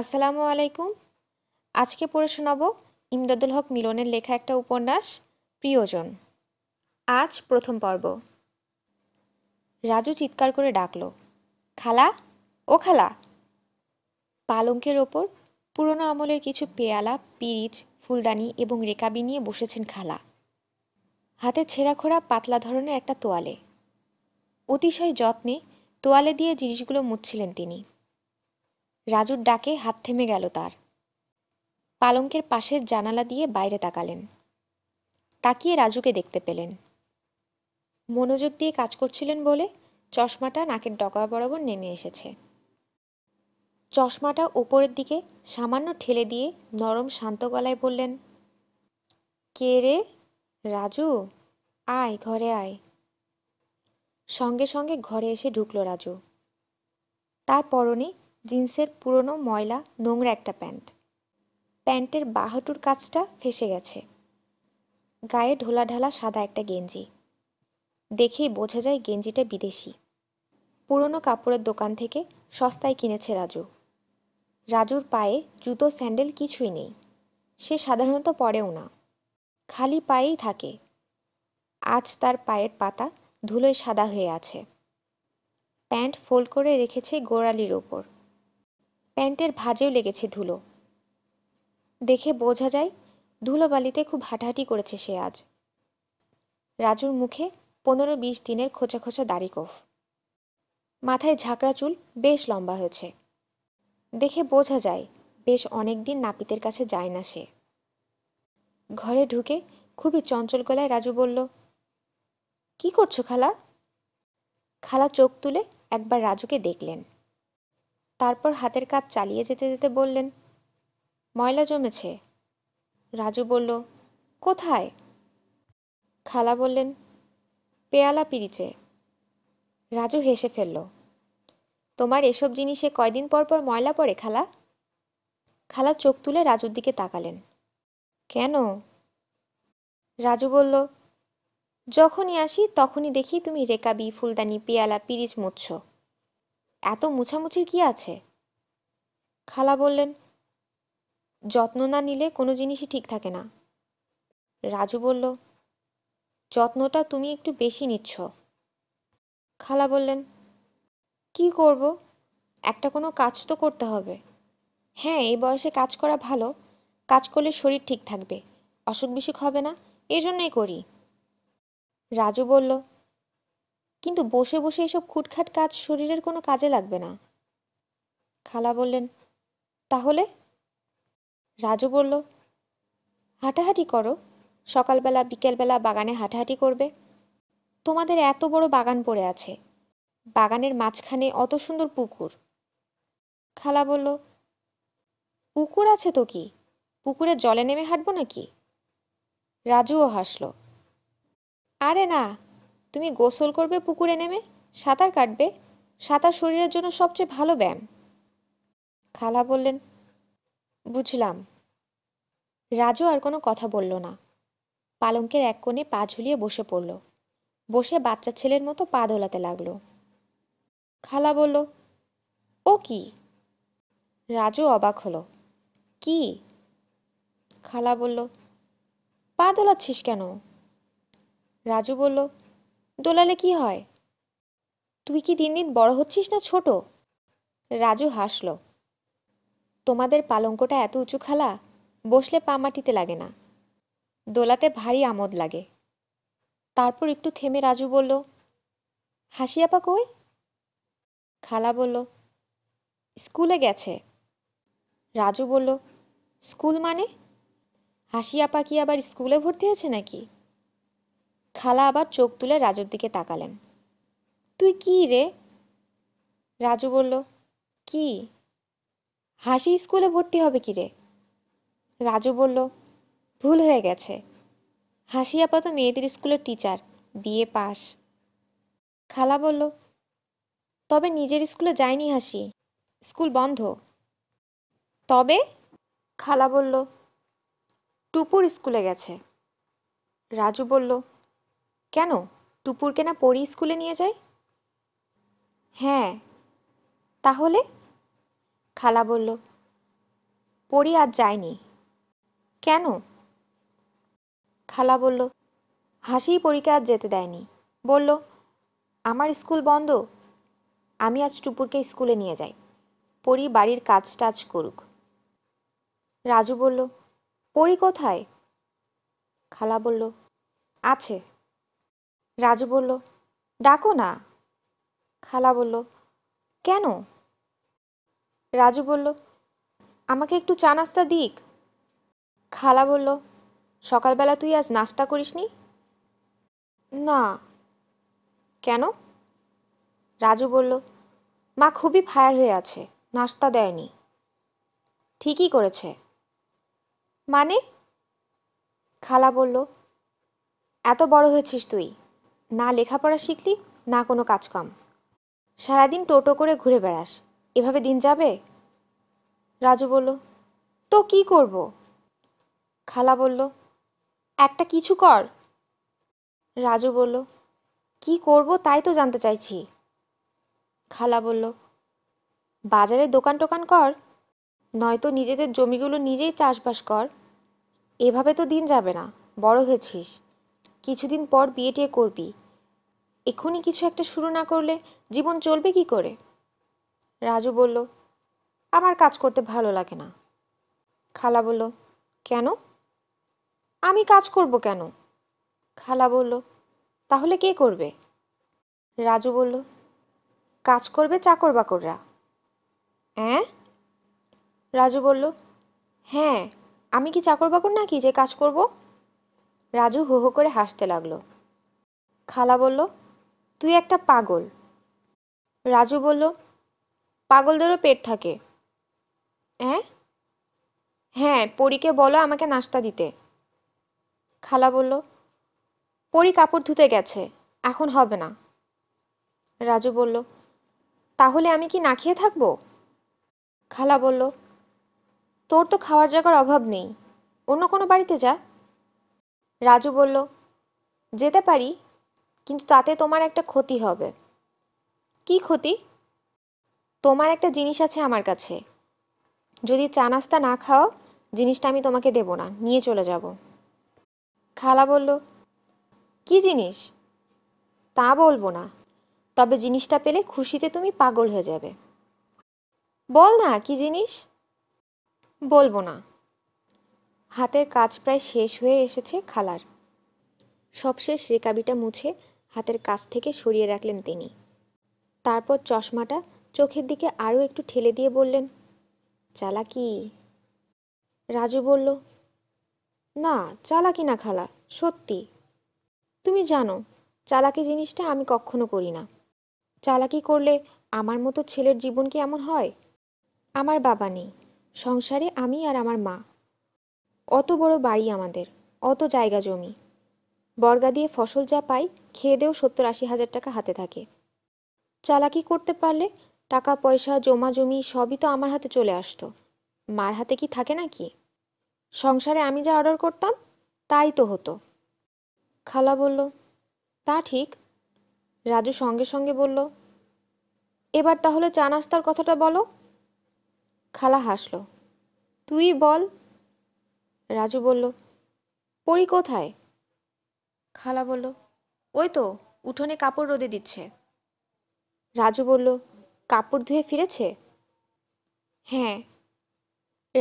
আসসালামু আলাইকুম আজকে পড়ে শোনাব ইমদাদুল হক মিলনের লেখা একটা উপন্যাস প্রিয়জন আজ প্রথম পর্ব রাজু চিৎকার করে ডাকল খালা ও খালা পালঙ্কের ওপর পুরনো আমলের কিছু পেয়ালা পিরিচ ফুলদানি এবং রেকাবি নিয়ে বসেছেন খালা হাতে ছেঁড়াখোড়া পাতলা ধরনের একটা তোয়ালে অতিশয় যত্নে তোয়ালে দিয়ে জিনিসগুলো মুছছিলেন তিনি রাজুর ডাকে হাত থেমে গেল তার পালঙ্কের পাশের জানালা দিয়ে বাইরে তাকালেন তাকিয়ে রাজুকে দেখতে পেলেন মনোযোগ দিয়ে কাজ করছিলেন বলে চশমাটা নাকের ডকা বরাবর নেমে এসেছে চশমাটা ওপরের দিকে সামান্য ঠেলে দিয়ে নরম শান্ত গলায় বললেন কে রে রাজু আয় ঘরে আয় সঙ্গে সঙ্গে ঘরে এসে ঢুকল রাজু তার পরনে জিন্সের পুরনো ময়লা নোংরা একটা প্যান্ট প্যান্টের বাহাটুর কাজটা ফেসে গেছে গায়ে ঢোলা ঢালা সাদা একটা গেঞ্জি দেখেই বোঝা যায় গেঞ্জিটা বিদেশি পুরনো কাপড়ের দোকান থেকে সস্তায় কিনেছে রাজু রাজুর পায়ে জুতো স্যান্ডেল কিছুই নেই সে সাধারণত পরেও না খালি পায়েই থাকে আজ তার পায়ের পাতা ধুলোয় সাদা হয়ে আছে প্যান্ট ফোল্ড করে রেখেছে গোড়ালির ওপর প্যান্টের ভাজেও লেগেছে ধুলো দেখে বোঝা যায় ধুলোবালিতে খুব হাঁটাহাঁটি করেছে সে আজ রাজুর মুখে পনেরো বিশ দিনের খোঁচা খোঁচা দাড়ি কোফ মাথায় ঝাঁকড়া চুল বেশ লম্বা হয়েছে দেখে বোঝা যায় বেশ অনেক দিন নাপিতের কাছে যায় না সে ঘরে ঢুকে খুবই চঞ্চল গলায় রাজু বলল কি করছো খালা খালা চোখ তুলে একবার রাজুকে দেখলেন তারপর হাতের কাজ চালিয়ে যেতে যেতে বললেন ময়লা জমেছে রাজু বলল কোথায় খালা বললেন পেয়ালা পিরিচে রাজু হেসে ফেলল তোমার এসব জিনিসে কয়দিন পর পর ময়লা পড়ে খালা খালা চোখ তুলে রাজুর দিকে তাকালেন কেন রাজু বলল যখনই আসি তখনই দেখি তুমি রেকাবি ফুলদানি পেয়ালা পিরিচ মুচ্ছ এত মোছামুছির কি আছে খালা বললেন যত্ন না নিলে কোনো জিনিসই ঠিক থাকে না রাজু বলল যত্নটা তুমি একটু বেশি নিচ্ছ খালা বললেন কি করব একটা কোনো কাজ তো করতে হবে হ্যাঁ এই বয়সে কাজ করা ভালো কাজ করলে শরীর ঠিক থাকবে অসুখ বিসুখ হবে না এজন্যই করি রাজু বলল কিন্তু বসে বসে এসব খুটখাট কাজ শরীরের কোনো কাজে লাগবে না খালা বললেন তাহলে রাজু বলল হাঁটাহাঁটি করো সকালবেলা বিকেলবেলা বাগানে হাঁটাহাঁটি করবে তোমাদের এত বড় বাগান পড়ে আছে বাগানের মাঝখানে অত সুন্দর পুকুর খালা বলল পুকুর আছে তো কি পুকুরে জলে নেমে হাঁটবো নাকি রাজুও হাসল আরে না তুমি গোসল করবে পুকুরে নেমে সাঁতার কাটবে সাঁতার শরীরের জন্য সবচেয়ে ভালো ব্যায়াম খালা বললেন বুঝলাম রাজু আর কোনো কথা বলল না পালঙ্কের এক কোণে পা ঝুলিয়ে বসে পড়ল বসে বাচ্চা ছেলের মতো পা দোলাতে লাগলো খালা বলল ও কি রাজু অবাক হলো কি খালা বলল পা দোলাচ্ছিস কেন রাজু বলল দোলালে কি হয় তুই কি দিন দিন বড় হচ্ছিস না ছোট রাজু হাসল তোমাদের পালঙ্কটা এত উঁচু খালা বসলে পা মাটিতে লাগে না দোলাতে ভারী আমোদ লাগে তারপর একটু থেমে রাজু বলল হাসিয়াপা কই খালা বলল স্কুলে গেছে রাজু বলল স্কুল মানে হাসিয়াপা কি আবার স্কুলে ভর্তি হয়েছে নাকি খালা আবার চোখ তুলে রাজুর দিকে তাকালেন তুই কি রে রাজু বলল কি হাসি স্কুলে ভর্তি হবে কি রে রাজু বলল ভুল হয়ে গেছে হাসি আপাত মেয়েদের স্কুলের টিচার বিয়ে পাস খালা বলল তবে নিজের স্কুলে যায়নি হাসি স্কুল বন্ধ তবে খালা বলল টুপুর স্কুলে গেছে রাজু বলল কেন টুপুরকে না পরি স্কুলে নিয়ে যাই হ্যাঁ তাহলে খালা বলল পরি আর যায়নি কেন খালা বলল হাসিই পরীকে আর যেতে দেয়নি বলল আমার স্কুল বন্ধ আমি আজ টুপুরকে স্কুলে নিয়ে যাই পরি বাড়ির কাজ টাজ করুক রাজু বলল পরি কোথায় খালা বলল আছে রাজু বলল ডাকো না খালা বলল কেন রাজু বলল আমাকে একটু চা নাস্তা দিক খালা বলল সকালবেলা তুই আজ নাস্তা করিসনি না কেন রাজু বলল মা খুবই ফায়ার হয়ে আছে নাস্তা দেয়নি ঠিকই করেছে মানে খালা বলল এত বড় হয়েছিস তুই না লেখাপড়া শিখলি না কোনো কম সারাদিন টোটো করে ঘুরে বেড়াস এভাবে দিন যাবে রাজু বলল তো কি করব খালা বলল একটা কিছু কর রাজু বলল কি করব তাই তো জানতে চাইছি খালা বলল বাজারে দোকান টোকান কর নয়তো নিজেদের জমিগুলো নিজেই চাষবাস কর এভাবে তো দিন যাবে না বড় হয়েছিস কিছুদিন পর বিয়ে করবি এক্ষুনি কিছু একটা শুরু না করলে জীবন চলবে কি করে রাজু বলল আমার কাজ করতে ভালো লাগে না খালা বলল কেন আমি কাজ করব কেন খালা বলল তাহলে কে করবে রাজু বলল কাজ করবে চাকর বাকররা হ্যাঁ রাজু বলল হ্যাঁ আমি কি চাকর বাকর নাকি যে কাজ করবো রাজু হো হো করে হাসতে লাগলো খালা বলল তুই একটা পাগল রাজু বলল পাগলদেরও পেট থাকে হ্যাঁ হ্যাঁ পরীকে বলো আমাকে নাস্তা দিতে খালা বলল পরি কাপড় ধুতে গেছে এখন হবে না রাজু বলল তাহলে আমি কি না খেয়ে থাকবো খালা বলল তোর তো খাওয়ার জায়গার অভাব নেই অন্য কোনো বাড়িতে যা রাজু বলল যেতে পারি কিন্তু তাতে তোমার একটা ক্ষতি হবে কি ক্ষতি তোমার একটা জিনিস আছে আমার কাছে যদি চা নাস্তা না খাও জিনিসটা আমি তোমাকে দেব না নিয়ে চলে যাব খালা বলল কি জিনিস তা বলবো না তবে জিনিসটা পেলে খুশিতে তুমি পাগল হয়ে যাবে বল না কি জিনিস বলবো না হাতের কাজ প্রায় শেষ হয়ে এসেছে খালার সবশেষ রেকাবিটা মুছে হাতের কাজ থেকে সরিয়ে রাখলেন তিনি তারপর চশমাটা চোখের দিকে আরও একটু ঠেলে দিয়ে বললেন চালাকি রাজু বলল না চালাকি না খালা সত্যি তুমি জানো চালাকি জিনিসটা আমি কখনো করি না চালাকি করলে আমার মতো ছেলের জীবন কি এমন হয় আমার বাবা নেই সংসারে আমি আর আমার মা অত বড় বাড়ি আমাদের অত জায়গা জমি বর্গা দিয়ে ফসল যা পাই খেয়ে দেও সত্তর আশি হাজার টাকা হাতে থাকে চালাকি করতে পারলে টাকা পয়সা জমা জমি সবই তো আমার হাতে চলে আসতো মার হাতে কি থাকে নাকি সংসারে আমি যা অর্ডার করতাম তাই তো হতো খালা বলল তা ঠিক রাজু সঙ্গে সঙ্গে বলল এবার তাহলে চা নাস্তার কথাটা বলো খালা হাসল তুই বল রাজু বলল পরি কোথায় খালা বলল ওই তো উঠোনে কাপড় রোদে দিচ্ছে রাজু বলল কাপড় ধুয়ে ফিরেছে হ্যাঁ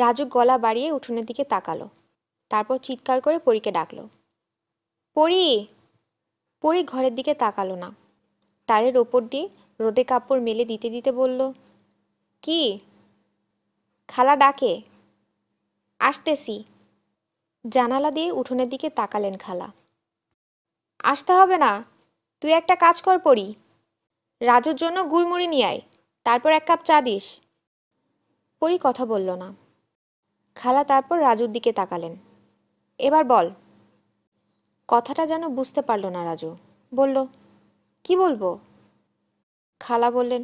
রাজু গলা বাড়িয়ে উঠোনের দিকে তাকালো তারপর চিৎকার করে পরীকে ডাকল পরি পরি ঘরের দিকে তাকালো না তারের ওপর দিয়ে রোদে কাপড় মেলে দিতে দিতে বলল কি খালা ডাকে আসতেছি জানালা দিয়ে উঠোনের দিকে তাকালেন খালা আসতে হবে না তুই একটা কাজ কর পড়ি রাজুর জন্য গুড়মুড়ি নিয়ে আয় তারপর এক কাপ চা দিস পরি কথা বলল না খালা তারপর রাজুর দিকে তাকালেন এবার বল কথাটা যেন বুঝতে পারল না রাজু বলল কি বলবো খালা বললেন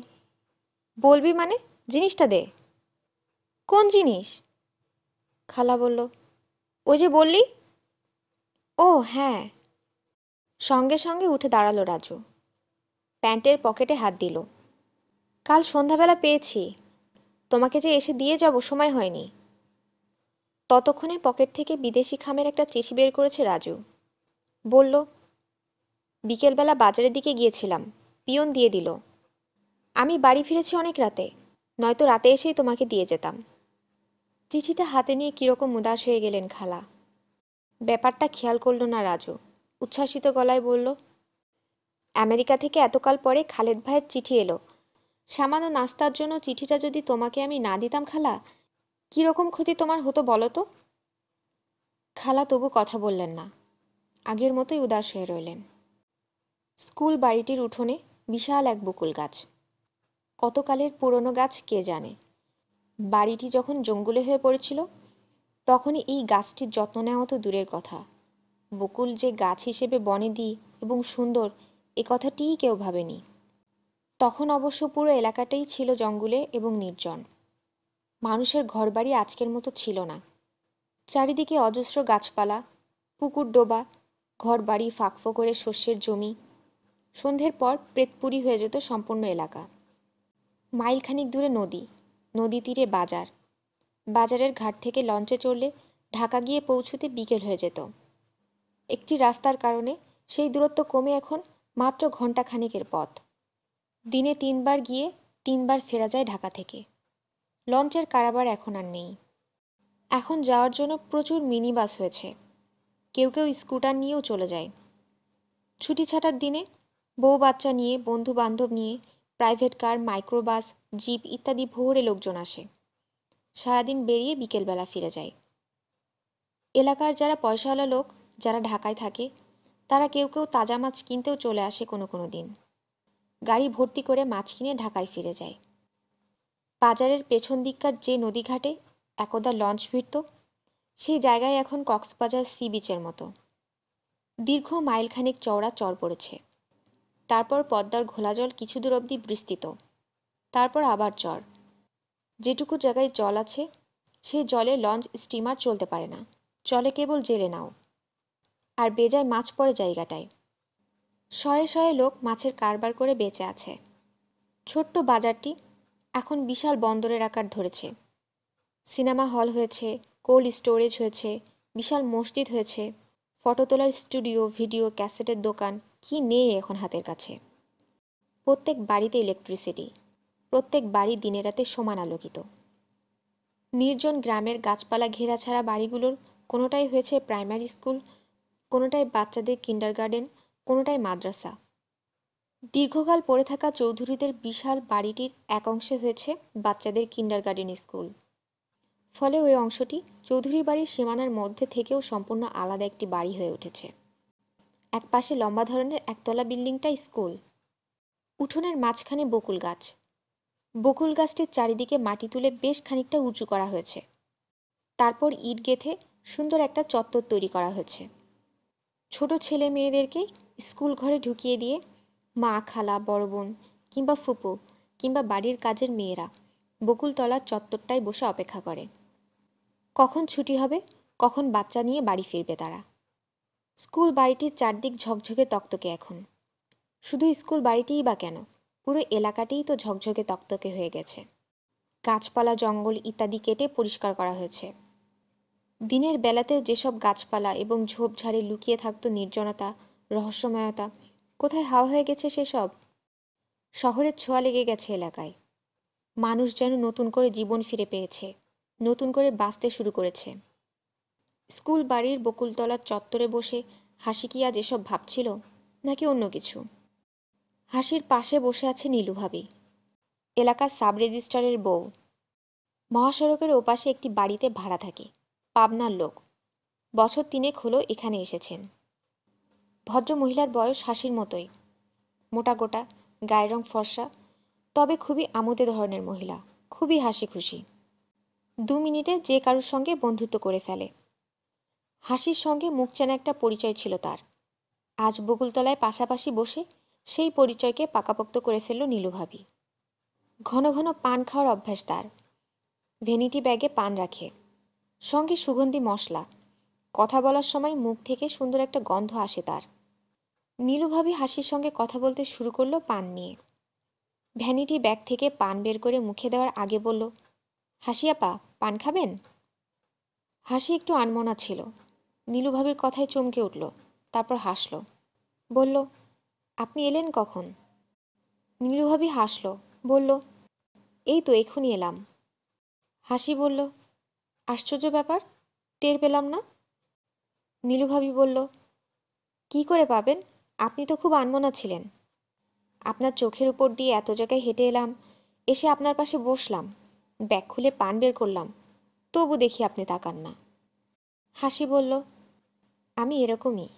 বলবি মানে জিনিসটা দে কোন জিনিস খালা বলল ও যে বললি ও হ্যাঁ সঙ্গে সঙ্গে উঠে দাঁড়ালো রাজু প্যান্টের পকেটে হাত দিল কাল সন্ধ্যাবেলা পেয়েছি তোমাকে যে এসে দিয়ে যাব সময় হয়নি ততক্ষণে পকেট থেকে বিদেশি খামের একটা চিঠি বের করেছে রাজু বলল বিকেলবেলা বাজারের দিকে গিয়েছিলাম পিয়ন দিয়ে দিল আমি বাড়ি ফিরেছি অনেক রাতে নয়তো রাতে এসেই তোমাকে দিয়ে যেতাম চিঠিটা হাতে নিয়ে কীরকম উদাস হয়ে গেলেন খালা ব্যাপারটা খেয়াল করল না রাজু উচ্ছ্বাসিত গলায় বলল আমেরিকা থেকে এতকাল পরে খালেদ ভাইয়ের চিঠি এলো সামান্য নাস্তার জন্য চিঠিটা যদি তোমাকে আমি না দিতাম খালা কীরকম ক্ষতি তোমার হতো বলো তো খালা তবু কথা বললেন না আগের মতোই উদাস হয়ে রইলেন স্কুল বাড়িটির উঠোনে বিশাল এক বকুল গাছ কতকালের পুরনো গাছ কে জানে বাড়িটি যখন জঙ্গলে হয়ে পড়েছিল তখন এই গাছটির যত্ন নেওয়া তো দূরের কথা বকুল যে গাছ হিসেবে বনেদি এবং সুন্দর এ কথাটিই কেউ ভাবেনি তখন অবশ্য পুরো এলাকাটাই ছিল জঙ্গলে এবং নির্জন মানুষের ঘরবাড়ি আজকের মতো ছিল না চারিদিকে অজস্র গাছপালা পুকুর ডোবা ঘরবাড়ি ফাঁকফো করে শস্যের জমি সন্ধ্যের পর প্রেতপুরি হয়ে যেত সম্পূর্ণ এলাকা মাইলখানিক দূরে নদী নদী তীরে বাজার বাজারের ঘাট থেকে লঞ্চে চড়লে ঢাকা গিয়ে পৌঁছতে বিকেল হয়ে যেত একটি রাস্তার কারণে সেই দূরত্ব কমে এখন মাত্র ঘণ্টাখানেকের পথ দিনে তিনবার গিয়ে তিনবার ফেরা যায় ঢাকা থেকে লঞ্চের কারাবার এখন আর নেই এখন যাওয়ার জন্য প্রচুর মিনি বাস হয়েছে কেউ কেউ স্কুটার নিয়েও চলে যায় ছুটি ছাটার দিনে বউ বাচ্চা নিয়ে বন্ধু বান্ধব নিয়ে প্রাইভেট কার মাইক্রোবাস জিপ ইত্যাদি ভোরে লোকজন আসে সারাদিন বেরিয়ে বিকেলবেলা ফিরে যায় এলাকার যারা পয়সাওয়ালা লোক যারা ঢাকায় থাকে তারা কেউ কেউ তাজা মাছ কিনতেও চলে আসে কোনো কোনো দিন গাড়ি ভর্তি করে মাছ কিনে ঢাকায় ফিরে যায় বাজারের পেছন দিককার যে নদীঘাটে একদা লঞ্চ ভিড়ত সেই জায়গায় এখন কক্সবাজার সি বিচের মতো দীর্ঘ মাইলখানেক চওড়া চর পড়েছে তারপর পদ্মার ঘোলা জল কিছু দূর অবধি বিস্তৃত তারপর আবার চর যেটুকু জায়গায় জল আছে সেই জলে লঞ্চ স্টিমার চলতে পারে না চলে কেবল জেলে নাও আর বেজায় মাছ পড়ে জায়গাটায় শয়ে শয়ে লোক মাছের কারবার করে বেঁচে আছে ছোট্ট বাজারটি এখন বিশাল বন্দরের আকার ধরেছে সিনেমা হল হয়েছে কোল্ড স্টোরেজ হয়েছে বিশাল মসজিদ হয়েছে ফটো তোলার স্টুডিও ভিডিও ক্যাসেটের দোকান কি নেই এখন হাতের কাছে প্রত্যেক বাড়িতে ইলেকট্রিসিটি প্রত্যেক বাড়ি দিনে রাতে সমান আলোকিত নির্জন গ্রামের গাছপালা ঘেরা ছাড়া বাড়িগুলোর কোনোটাই হয়েছে প্রাইমারি স্কুল কোনোটাই বাচ্চাদের কিন্ডার গার্ডেন কোনোটাই মাদ্রাসা দীর্ঘকাল পড়ে থাকা চৌধুরীদের বিশাল বাড়িটির এক অংশে হয়েছে বাচ্চাদের কিন্ডার গার্ডেন স্কুল ফলে ওই অংশটি চৌধুরী বাড়ির সীমানার মধ্যে থেকেও সম্পূর্ণ আলাদা একটি বাড়ি হয়ে উঠেছে একপাশে লম্বা ধরনের একতলা বিল্ডিংটা স্কুল উঠোনের মাঝখানে বকুল গাছ বকুল গাছটির চারিদিকে মাটি তুলে বেশ খানিকটা উঁচু করা হয়েছে তারপর ইট গেথে সুন্দর একটা চত্বর তৈরি করা হয়েছে ছোট ছেলে মেয়েদেরকে স্কুল ঘরে ঢুকিয়ে দিয়ে মা খালা বড় বোন কিংবা ফুপু কিংবা বাড়ির কাজের মেয়েরা বকুলতলার চত্বরটায় বসে অপেক্ষা করে কখন ছুটি হবে কখন বাচ্চা নিয়ে বাড়ি ফিরবে তারা স্কুল বাড়িটির চারদিক ঝকঝকে তক্তকে এখন শুধু স্কুল বাড়িটিই বা কেন পুরো এলাকাটিই তো ঝকঝকে তকতকে হয়ে গেছে গাছপালা জঙ্গল ইত্যাদি কেটে পরিষ্কার করা হয়েছে দিনের বেলাতেও যেসব গাছপালা এবং ঝোপঝাড়ে লুকিয়ে থাকত নির্জনতা রহস্যময়তা কোথায় হাওয়া হয়ে গেছে সেসব শহরের ছোঁয়া লেগে গেছে এলাকায় মানুষ যেন নতুন করে জীবন ফিরে পেয়েছে নতুন করে বাঁচতে শুরু করেছে স্কুল বাড়ির বকুলতলার চত্বরে বসে হাসিকিয়া যেসব ভাবছিল নাকি অন্য কিছু হাসির পাশে বসে আছে নীলুভাবি এলাকার সাব রেজিস্ট্রারের বউ মহাসড়কের ওপাশে একটি বাড়িতে ভাড়া থাকে পাবনার লোক বছর তিনেক হলো এখানে এসেছেন ভদ্র মহিলার বয়স হাসির মতোই মোটা গোটা গায়ের রং ফর্সা তবে খুবই আমোদে ধরনের মহিলা খুবই হাসি খুশি দু মিনিটে যে কারুর সঙ্গে বন্ধুত্ব করে ফেলে হাসির সঙ্গে মুখ চেনা একটা পরিচয় ছিল তার আজ বকুলতলায় পাশাপাশি বসে সেই পরিচয়কে পাকাপোক্ত করে ফেলল নীলুভাবি ঘন ঘন পান খাওয়ার অভ্যাস তার ভেনিটি ব্যাগে পান রাখে সঙ্গে সুগন্ধি মশলা কথা বলার সময় মুখ থেকে সুন্দর একটা গন্ধ আসে তার নীলুভাবি হাসির সঙ্গে কথা বলতে শুরু করলো পান নিয়ে ভ্যানিটি ব্যাগ থেকে পান বের করে মুখে দেওয়ার আগে বলল হাসিয়াপা পান খাবেন হাসি একটু আনমনা ছিল নীলুভাবির কথায় চমকে উঠল তারপর হাসল বলল আপনি এলেন কখন নীলুভাবি হাসল বলল এই তো এখনই এলাম হাসি বলল আশ্চর্য ব্যাপার টের পেলাম না নীলুভাবি বলল কি করে পাবেন আপনি তো খুব আনমনা ছিলেন আপনার চোখের উপর দিয়ে এত জায়গায় হেঁটে এলাম এসে আপনার পাশে বসলাম ব্যাগ খুলে পান বের করলাম তবু দেখি আপনি তাকান না হাসি বলল আমি এরকমই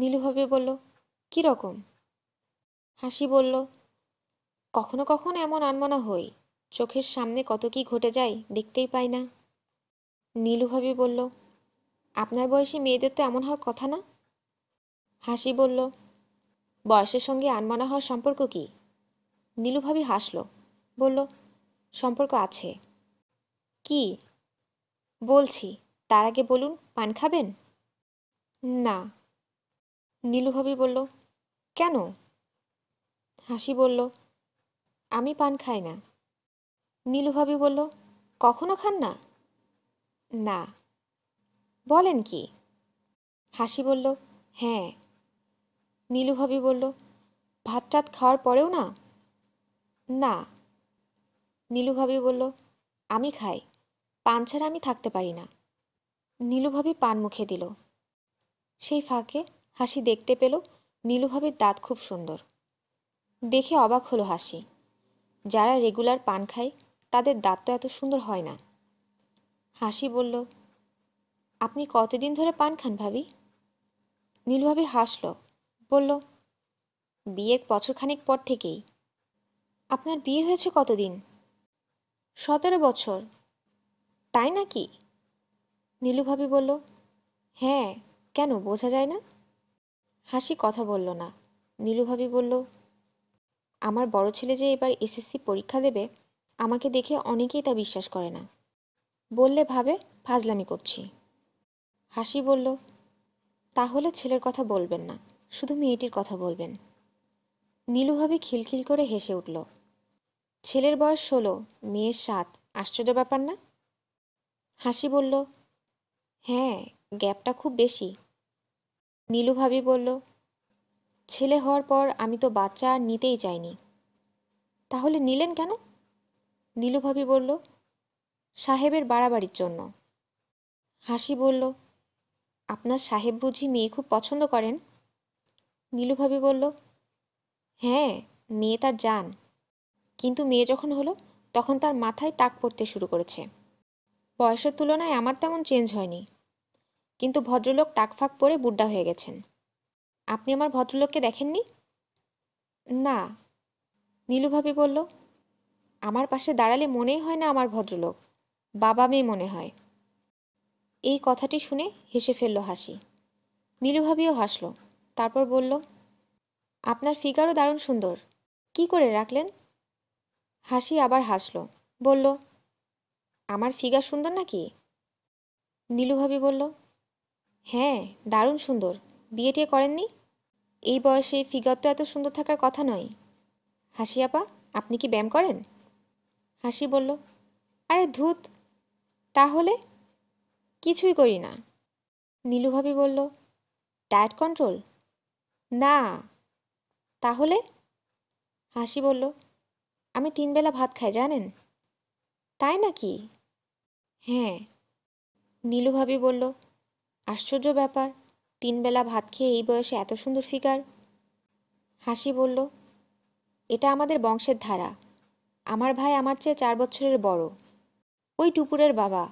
নীলুভাবি বলল কীরকম হাসি বলল কখনো কখনো এমন আনমনা হই চোখের সামনে কত কি ঘটে যায় দেখতেই পাই না নীলুভাবি বলল আপনার বয়সী মেয়েদের তো এমন হওয়ার কথা না হাসি বলল বয়সের সঙ্গে আনমানা হওয়ার সম্পর্ক কি নীলুভাবি হাসল বলল সম্পর্ক আছে কি বলছি তার আগে বলুন পান খাবেন না নীলুভাবি বলল কেন হাসি বলল আমি পান খাই না নীলুভাবি বলল কখনো খান না না বলেন কি হাসি বলল হ্যাঁ নীলুভাবি বলল ভাত টাত খাওয়ার পরেও না না নীলুভাবি বলল আমি খাই পান ছাড়া আমি থাকতে পারি না নীলুভাবি পান মুখে দিল সেই ফাঁকে হাসি দেখতে পেল নীলুভাবের দাঁত খুব সুন্দর দেখে অবাক হলো হাসি যারা রেগুলার পান খায় তাদের দাঁত তো এত সুন্দর হয় না হাসি বলল আপনি কতদিন ধরে পান খান ভাবি নীলভাবি হাসল বলল বিয়ের বছরখানেক পর থেকেই আপনার বিয়ে হয়েছে কতদিন সতেরো বছর তাই নাকি নীলুভাবি বলল হ্যাঁ কেন বোঝা যায় না হাসি কথা বলল না নীলুভাবি বলল আমার বড় ছেলে যে এবার এসএসসি পরীক্ষা দেবে আমাকে দেখে অনেকেই তা বিশ্বাস করে না বললে ভাবে ফাজলামি করছি হাসি বলল তাহলে ছেলের কথা বলবেন না শুধু মেয়েটির কথা বলবেন নীলুভাবি খিলখিল করে হেসে উঠল ছেলের বয়স ষোলো মেয়ের সাত আশ্চর্য ব্যাপার না হাসি বলল হ্যাঁ গ্যাপটা খুব বেশি নীলু ভাবি বলল ছেলে হওয়ার পর আমি তো বাচ্চা আর নিতেই চাইনি তাহলে নিলেন কেন নীলু ভাবি বলল সাহেবের বাড়াবাড়ির জন্য হাসি বলল আপনার সাহেব বুঝি মেয়ে খুব পছন্দ করেন নীলু ভাবি বলল হ্যাঁ মেয়ে তার যান কিন্তু মেয়ে যখন হলো তখন তার মাথায় টাক পড়তে শুরু করেছে বয়সের তুলনায় আমার তেমন চেঞ্জ হয়নি কিন্তু ভদ্রলোক টাকফাক পরে বুড্ডা হয়ে গেছেন আপনি আমার ভদ্রলোককে দেখেননি না নীলুভাবি বলল আমার পাশে দাঁড়ালে মনেই হয় না আমার ভদ্রলোক বাবা মেয়ে মনে হয় এই কথাটি শুনে হেসে ফেলল হাসি নীলুভাবিও হাসল তারপর বলল আপনার ফিগারও দারুণ সুন্দর কি করে রাখলেন হাসি আবার হাসল বলল আমার ফিগার সুন্দর নাকি নীলুভাবি বলল হ্যাঁ দারুণ সুন্দর বিয়ে টিয়ে করেননি এই বয়সে ফিগার তো এত সুন্দর থাকার কথা নয় হাসি আপা আপনি কি ব্যায়াম করেন হাসি বলল আরে ধুত তাহলে কিছুই করি না নীলুভাবি বলল ডায়েট কন্ট্রোল না তাহলে হাসি বলল আমি তিন বেলা ভাত খাই জানেন তাই নাকি হ্যাঁ নীলুভাবি বলল আশ্চর্য ব্যাপার তিনবেলা ভাত খেয়ে এই বয়সে এত সুন্দর ফিগার হাসি বলল এটা আমাদের বংশের ধারা আমার ভাই আমার চেয়ে চার বছরের বড় ওই টুপুরের বাবা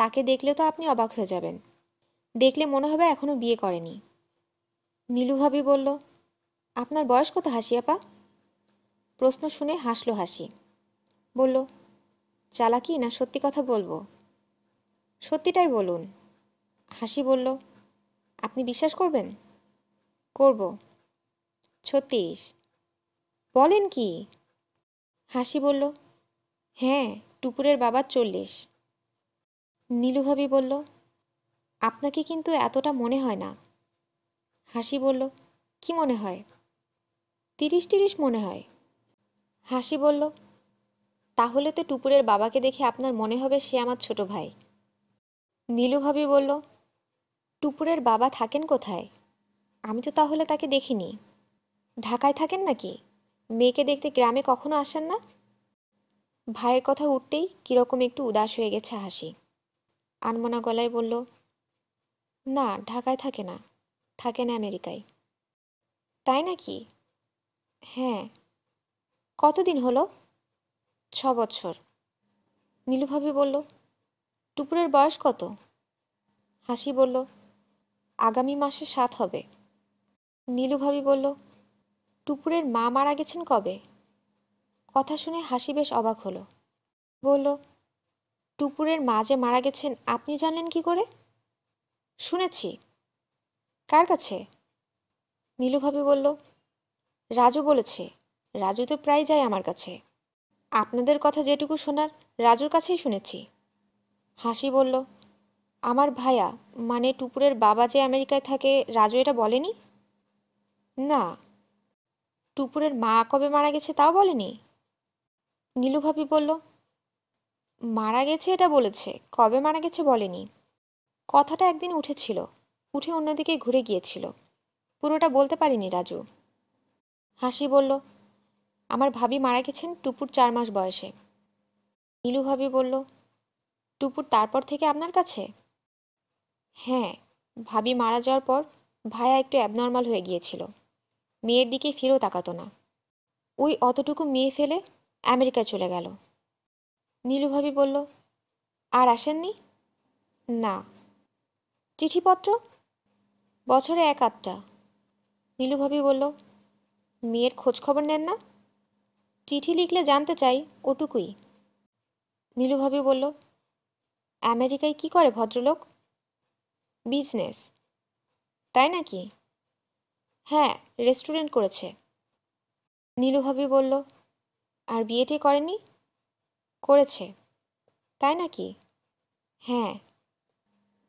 তাকে দেখলে তো আপনি অবাক হয়ে যাবেন দেখলে মনে হবে এখনও বিয়ে করেনি নীলু ভাবি বলল আপনার বয়স কত হাসিয়াপা প্রশ্ন শুনে হাসলো হাসি বলল চালাকি না সত্যি কথা বলবো সত্যিটাই বলুন হাসি বলল আপনি বিশ্বাস করবেন করব ছত্রিশ বলেন কি হাসি বলল হ্যাঁ টুপুরের বাবা চল্লিশ নীলুভাবি বলল আপনাকে কিন্তু এতটা মনে হয় না হাসি বলল কি মনে হয় তিরিশ তিরিশ মনে হয় হাসি বলল তাহলে তো টুপুরের বাবাকে দেখে আপনার মনে হবে সে আমার ছোট ভাই নীলুভাবি বলল টুপুরের বাবা থাকেন কোথায় আমি তো তাহলে তাকে দেখিনি ঢাকায় থাকেন নাকি মেয়েকে দেখতে গ্রামে কখনো আসেন না ভাইয়ের কথা উঠতেই কীরকম একটু উদাস হয়ে গেছে হাসি আনমনা গলায় বলল না ঢাকায় থাকে না থাকে না আমেরিকায় তাই নাকি হ্যাঁ কতদিন হলো ছ বছর নীলুভাবি বলল টুপুরের বয়স কত হাসি বলল আগামী মাসে সাত হবে নীলু ভাবি বলল টুপুরের মা মারা গেছেন কবে কথা শুনে হাসি বেশ অবাক হলো বলল টুপুরের মা যে মারা গেছেন আপনি জানলেন কি করে শুনেছি কার কাছে নীলু ভাবি বলল রাজু বলেছে রাজু তো প্রায় যায় আমার কাছে আপনাদের কথা যেটুকু শোনার রাজুর কাছেই শুনেছি হাসি বলল আমার ভাইয়া মানে টুপুরের বাবা যে আমেরিকায় থাকে রাজু এটা বলেনি না টুপুরের মা কবে মারা গেছে তাও বলেনি নীলু ভাবি বলল মারা গেছে এটা বলেছে কবে মারা গেছে বলেনি কথাটা একদিন উঠেছিল উঠে অন্যদিকে ঘুরে গিয়েছিল পুরোটা বলতে পারিনি রাজু হাসি বলল আমার ভাবি মারা গেছেন টুপুর চার মাস বয়সে নীলু ভাবি বলল টুপুর তারপর থেকে আপনার কাছে হ্যাঁ ভাবি মারা যাওয়ার পর ভায়া একটু অ্যাবনর্মাল হয়ে গিয়েছিল মেয়ের দিকে ফিরেও তাকাতো না ওই অতটুকু মেয়ে ফেলে আমেরিকা চলে গেল নীলু ভাবি বলল আর আসেননি না চিঠিপত্র বছরে এক আধটা নীলু ভাবি বলল মেয়ের খোঁজ খবর নেন না চিঠি লিখলে জানতে চাই ওটুকুই নীলু ভাবি বলল আমেরিকায় কি করে ভদ্রলোক বিজনেস তাই নাকি হ্যাঁ রেস্টুরেন্ট করেছে নীলুভাবি বলল আর বিয়েটি করেনি করেছে তাই নাকি হ্যাঁ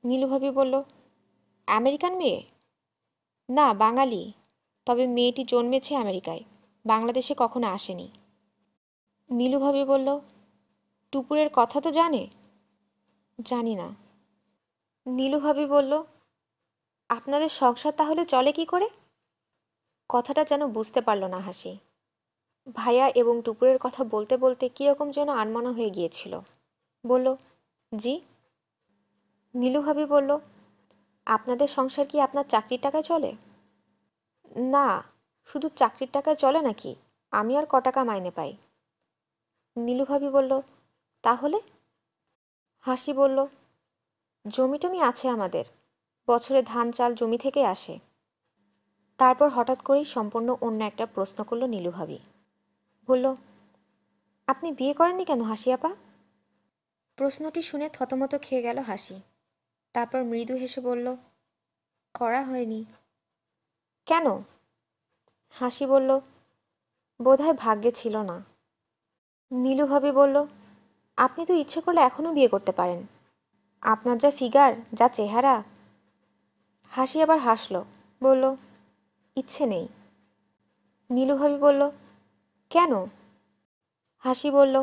নীলুভাবি বলল আমেরিকান মেয়ে না বাঙালি তবে মেয়েটি জন্মেছে আমেরিকায় বাংলাদেশে কখনো আসেনি নীলুভাবি বলল টুপুরের কথা তো জানে জানি না নীলু ভাবি বলল আপনাদের সংসার তাহলে চলে কি করে কথাটা যেন বুঝতে পারল না হাসি ভাইয়া এবং টুকুরের কথা বলতে বলতে কীরকম যেন আনমনা হয়ে গিয়েছিল বলল জি নীলু ভাবি বলল আপনাদের সংসার কি আপনার চাকরির টাকায় চলে না শুধু চাকরির টাকায় চলে নাকি আমি আর ক টাকা মাইনে পাই নীলু ভাবি বলল তাহলে হাসি বলল জমি টমি আছে আমাদের বছরে ধান চাল জমি থেকে আসে তারপর হঠাৎ করেই সম্পূর্ণ অন্য একটা প্রশ্ন করল নীলুভাবি বলল আপনি বিয়ে করেননি কেন হাসিয়াপা প্রশ্নটি শুনে থতমত খেয়ে গেল হাসি তারপর মৃদু হেসে বলল করা হয়নি কেন হাসি বলল বোধহয় ভাগ্যে ছিল না নীলুভাবি বলল আপনি তো ইচ্ছে করলে এখনও বিয়ে করতে পারেন আপনার যা ফিগার যা চেহারা হাসি আবার হাসল বলল ইচ্ছে নেই নীলুভাবি বলল কেন হাসি বলল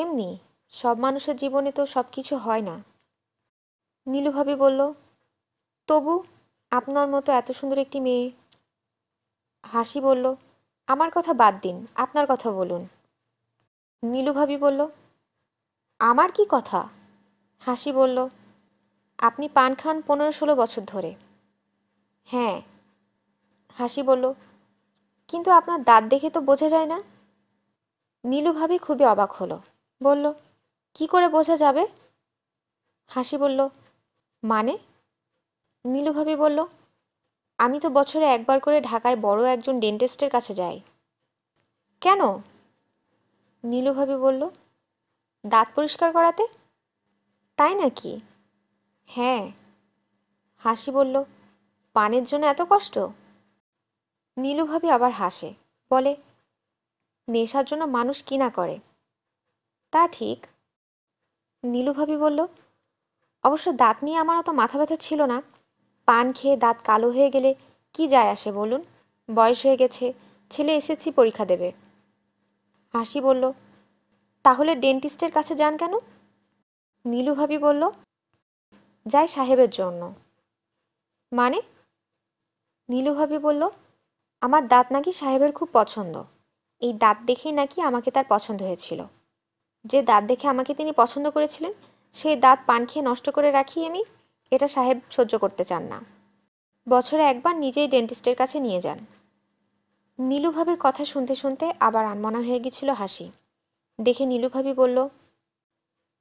এমনি সব মানুষের জীবনে তো সব কিছু হয় না নীলুভাবি বলল তবু আপনার মতো এত সুন্দর একটি মেয়ে হাসি বলল আমার কথা বাদ দিন আপনার কথা বলুন নীলুভাবি বলল আমার কি কথা হাসি বলল আপনি পান খান পনেরো ষোলো বছর ধরে হ্যাঁ হাসি বলল কিন্তু আপনার দাঁত দেখে তো বোঝা যায় না নীলু ভাবি খুবই অবাক হলো বলল কি করে বোঝা যাবে হাসি বলল মানে নীলু ভাবি বলল আমি তো বছরে একবার করে ঢাকায় বড় একজন ডেন্টিস্টের কাছে যাই কেন নীলু ভাবি বলল দাঁত পরিষ্কার করাতে তাই নাকি হ্যাঁ হাসি বলল পানের জন্য এত কষ্ট নীলুভাবে আবার হাসে বলে নেশার জন্য মানুষ কি না করে তা ঠিক নীলুভাবি বলল অবশ্য দাঁত নিয়ে আমার অত মাথা ব্যথা ছিল না পান খেয়ে দাঁত কালো হয়ে গেলে কি যায় আসে বলুন বয়স হয়ে গেছে ছেলে এসেছি পরীক্ষা দেবে হাসি বলল তাহলে ডেন্টিস্টের কাছে যান কেন নীলু ভাবি বলল যাই সাহেবের জন্য মানে নীলু ভাবি বলল আমার দাঁত নাকি সাহেবের খুব পছন্দ এই দাঁত দেখেই নাকি আমাকে তার পছন্দ হয়েছিল যে দাঁত দেখে আমাকে তিনি পছন্দ করেছিলেন সেই দাঁত পান খেয়ে নষ্ট করে রাখি আমি এটা সাহেব সহ্য করতে চান না বছরে একবার নিজেই ডেন্টিস্টের কাছে নিয়ে যান নীলুভাবির কথা শুনতে শুনতে আবার আনমনা হয়ে গেছিল হাসি দেখে নীলুভাবি বলল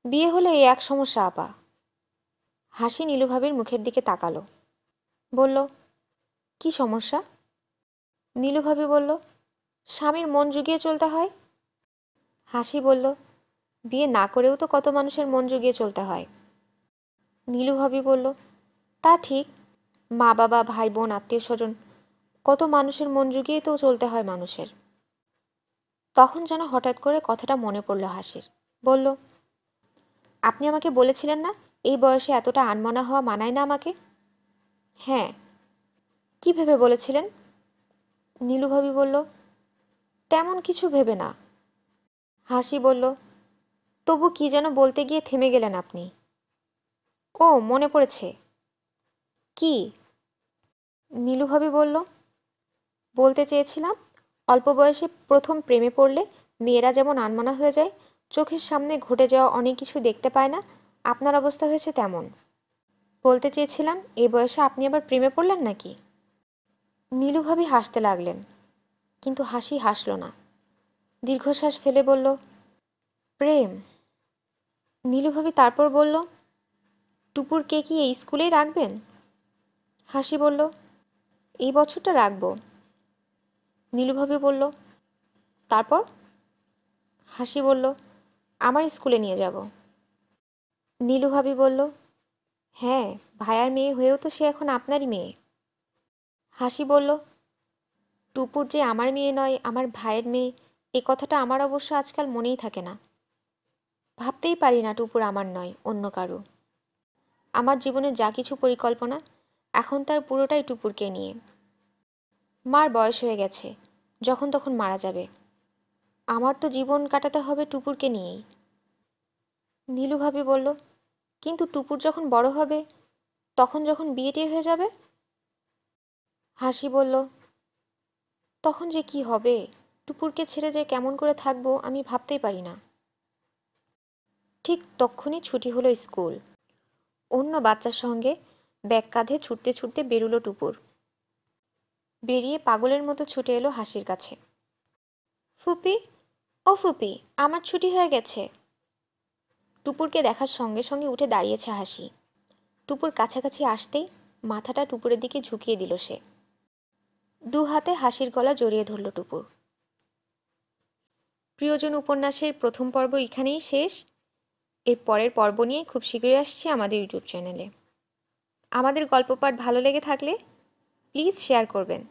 বিয়ে হলে এই এক সমস্যা আপা হাসি নীলুভাবির মুখের দিকে তাকালো বলল কি সমস্যা নীলুভাবি বলল স্বামীর মন জুগিয়ে চলতে হয় হাসি বলল বিয়ে না করেও তো কত মানুষের মন জুগিয়ে চলতে হয় নীলুভাবি বলল তা ঠিক মা বাবা ভাই বোন আত্মীয় স্বজন কত মানুষের মন জুগিয়ে তো চলতে হয় মানুষের তখন যেন হঠাৎ করে কথাটা মনে পড়ল হাসির বলল আপনি আমাকে বলেছিলেন না এই বয়সে এতটা আনমনা হওয়া মানায় না আমাকে হ্যাঁ কি ভেবে বলেছিলেন নীলুভাবি বলল তেমন কিছু ভেবে না হাসি বলল তবু কি যেন বলতে গিয়ে থেমে গেলেন আপনি ও মনে পড়েছে কি নীলুভাবি বলল বলতে চেয়েছিলাম অল্প বয়সে প্রথম প্রেমে পড়লে মেয়েরা যেমন আনমানা হয়ে যায় চোখের সামনে ঘটে যাওয়া অনেক কিছু দেখতে পায় না আপনার অবস্থা হয়েছে তেমন বলতে চেয়েছিলাম এই বয়সে আপনি আবার প্রেমে পড়লেন নাকি নীলুভাবে হাসতে লাগলেন কিন্তু হাসি হাসল না দীর্ঘশ্বাস ফেলে বলল প্রেম নীলুভাবে তারপর বলল টুপুর কে কি এই স্কুলেই রাখবেন হাসি বলল এই বছরটা রাখব নীলুভাবে বলল তারপর হাসি বলল আমার স্কুলে নিয়ে যাব নীলু ভাবি বলল হ্যাঁ ভাইয়ার মেয়ে হয়েও তো সে এখন আপনারই মেয়ে হাসি বলল টুপুর যে আমার মেয়ে নয় আমার ভাইয়ের মেয়ে এ কথাটা আমার অবশ্য আজকাল মনেই থাকে না ভাবতেই পারি না টুপুর আমার নয় অন্য কারো আমার জীবনের যা কিছু পরিকল্পনা এখন তার পুরোটাই টুপুরকে নিয়ে মার বয়স হয়ে গেছে যখন তখন মারা যাবে আমার তো জীবন কাটাতে হবে টুপুরকে নিয়েই নীলু ভাবি বলল কিন্তু টুপুর যখন বড় হবে তখন যখন বিয়েটি হয়ে যাবে হাসি বলল তখন যে কি হবে টুপুরকে ছেড়ে যে কেমন করে থাকবো আমি ভাবতেই পারি না ঠিক তখনই ছুটি হলো স্কুল অন্য বাচ্চার সঙ্গে ব্যাগ কাঁধে ছুটতে ছুটতে বেরুলো টুপুর বেরিয়ে পাগলের মতো ছুটে এলো হাসির কাছে ফুপি ও ফুপি আমার ছুটি হয়ে গেছে টুপুরকে দেখার সঙ্গে সঙ্গে উঠে দাঁড়িয়েছে হাসি টুপুর কাছাকাছি আসতেই মাথাটা টুপুরের দিকে ঝুঁকিয়ে দিল সে দু হাতে হাসির গলা জড়িয়ে ধরল টুপুর প্রিয়জন উপন্যাসের প্রথম পর্ব এখানেই শেষ এর পরের পর্ব নিয়ে খুব শীঘ্রই আসছে আমাদের ইউটিউব চ্যানেলে আমাদের গল্প পাঠ ভালো লেগে থাকলে প্লিজ শেয়ার করবেন